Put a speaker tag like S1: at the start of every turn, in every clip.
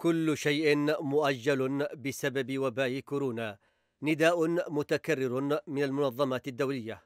S1: كل شيء مؤجل بسبب وباء كورونا نداء متكرر من المنظمات الدولية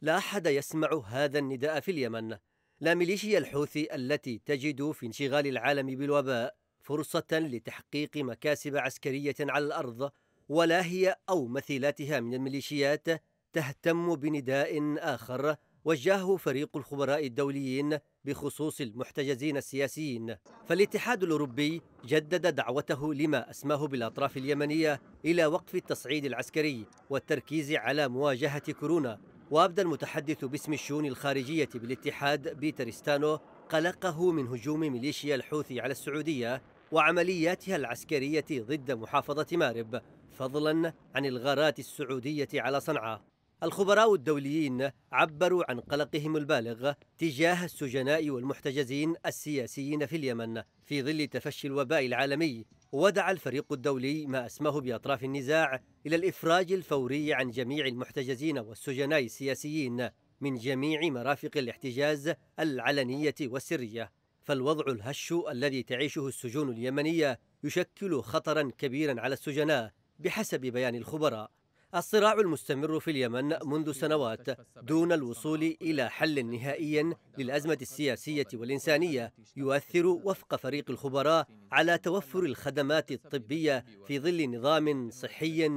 S1: لا أحد يسمع هذا النداء في اليمن لا ميليشيا الحوثي التي تجد في انشغال العالم بالوباء فرصة لتحقيق مكاسب عسكرية على الأرض ولا هي أو مثيلاتها من الميليشيات تهتم بنداء آخر وجهه فريق الخبراء الدوليين بخصوص المحتجزين السياسيين فالاتحاد الأوروبي جدد دعوته لما أسماه بالأطراف اليمنية إلى وقف التصعيد العسكري والتركيز على مواجهة كورونا وأبدى المتحدث باسم الشؤون الخارجية بالاتحاد بيتر ستانو قلقه من هجوم ميليشيا الحوثي على السعودية وعملياتها العسكرية ضد محافظة مارب فضلا عن الغارات السعودية على صنعاء الخبراء الدوليين عبروا عن قلقهم البالغ تجاه السجناء والمحتجزين السياسيين في اليمن في ظل تفشي الوباء العالمي ودعا الفريق الدولي ما اسماه باطراف النزاع الى الافراج الفوري عن جميع المحتجزين والسجناء السياسيين من جميع مرافق الاحتجاز العلنيه والسريه فالوضع الهش الذي تعيشه السجون اليمنيه يشكل خطرا كبيرا على السجناء بحسب بيان الخبراء الصراع المستمر في اليمن منذ سنوات دون الوصول إلى حل نهائي للأزمة السياسية والإنسانية يؤثر وفق فريق الخبراء على توفر الخدمات الطبية في ظل نظام صحي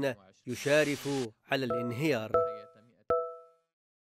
S1: يشارف على الانهيار